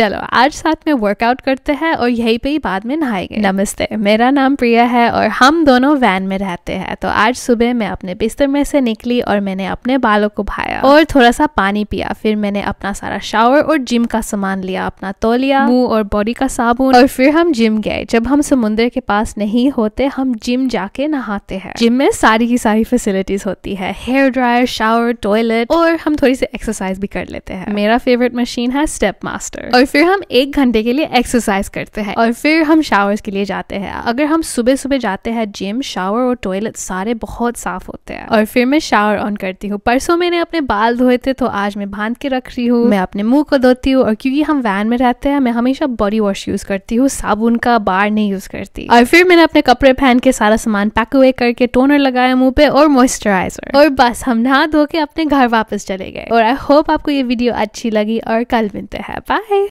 चलो आज साथ में वर्कआउट करते हैं और यहीं पे ही बाद में नहाएंगे नमस्ते मेरा नाम प्रिया है और हम दोनों वैन में रहते हैं तो आज सुबह मैं अपने बिस्तर में से निकली और मैंने अपने बालों को भाया और थोड़ा सा पानी पिया फिर मैंने अपना सारा शावर और जिम का सामान लिया अपना तोलिया मुंह और बॉडी का साबुन और फिर हम जिम गए जब हम समुन्द्र के पास नहीं होते हम जिम जाके नहाते हैं जिम में सारी की सारी फैसिलिटीज होती है हेयर ड्रायर शावर टॉयलेट और हम थोड़ी सी एक्सरसाइज भी कर लेते हैं मेरा फेवरेट मशीन है स्टेप मास्टर और फिर हम एक घंटे के लिए एक्सरसाइज करते हैं और फिर हम शावर्स के लिए जाते हैं अगर हम सुबह सुबह जाते हैं जिम शावर और टॉयलेट सारे बहुत साफ होते हैं और फिर मैं शावर ऑन करती हूँ परसों मैंने अपने बाल धोए थे तो आज मैं बांध के रख रही हूँ मैं अपने मुंह को धोती हूँ और क्योंकि हम वैन में रहते हैं मैं हमेशा बॉडी वॉश यूज करती हूँ साबुन का बार नहीं यूज करती और फिर मैंने अपने कपड़े पहन के सारा सामान पैक अवे करके टोनर लगाया मुंह पे और मॉइस्चराइजर और बस हम नहा धो के अपने घर वापस चले गए और आई होप आपको ये वीडियो अच्छी लगी और कल मिलते हैं बाय